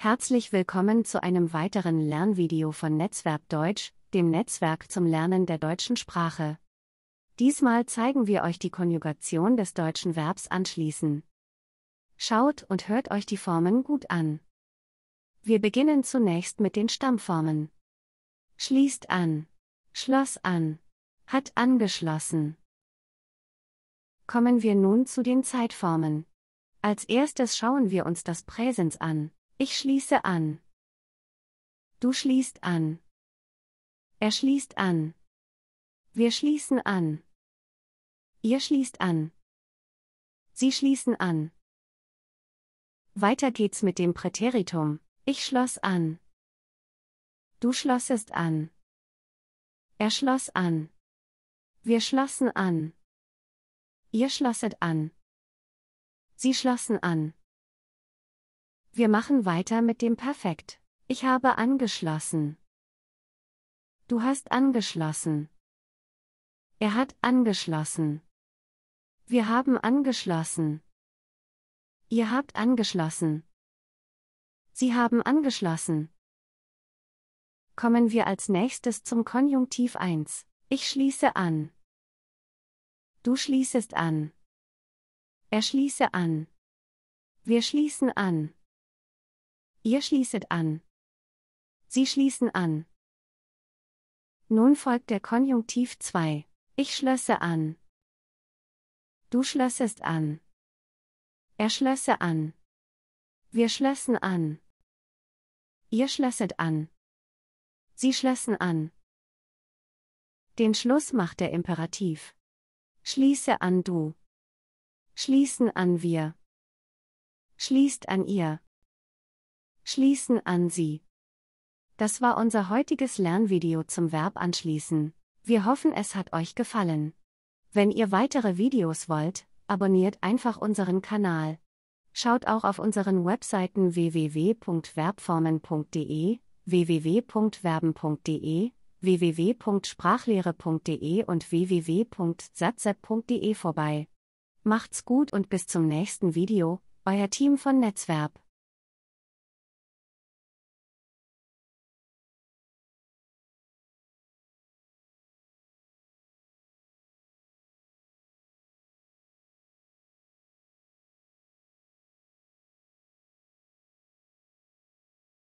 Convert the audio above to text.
Herzlich willkommen zu einem weiteren Lernvideo von Netzwerk Deutsch, dem Netzwerk zum Lernen der deutschen Sprache. Diesmal zeigen wir euch die Konjugation des deutschen Verbs anschließen. Schaut und hört euch die Formen gut an. Wir beginnen zunächst mit den Stammformen. Schließt an. Schloss an. Hat angeschlossen. Kommen wir nun zu den Zeitformen. Als erstes schauen wir uns das Präsens an. Ich schließe an. Du schließt an. Er schließt an. Wir schließen an. Ihr schließt an. Sie schließen an. Weiter geht's mit dem Präteritum. Ich schloss an. Du schlossest an. Er schloss an. Wir schlossen an. Ihr schlosset an. Sie schlossen an. Wir machen weiter mit dem Perfekt. Ich habe angeschlossen. Du hast angeschlossen. Er hat angeschlossen. Wir haben angeschlossen. Ihr habt angeschlossen. Sie haben angeschlossen. Kommen wir als nächstes zum Konjunktiv 1. Ich schließe an. Du schließest an. Er schließe an. Wir schließen an. Ihr schließet an. Sie schließen an. Nun folgt der Konjunktiv 2. Ich schlösse an. Du schlössest an. Er schlösse an. Wir schlössen an. Ihr schlösset an. Sie schlössen an. Den Schluss macht der Imperativ. Schließe an du. Schließen an wir. Schließt an ihr. Schließen an Sie. Das war unser heutiges Lernvideo zum Verb anschließen. Wir hoffen, es hat euch gefallen. Wenn ihr weitere Videos wollt, abonniert einfach unseren Kanal. Schaut auch auf unseren Webseiten www.verbformen.de, www.verben.de, www.sprachlehre.de und www.satzep.de vorbei. Macht's gut und bis zum nächsten Video, euer Team von Netzwerk.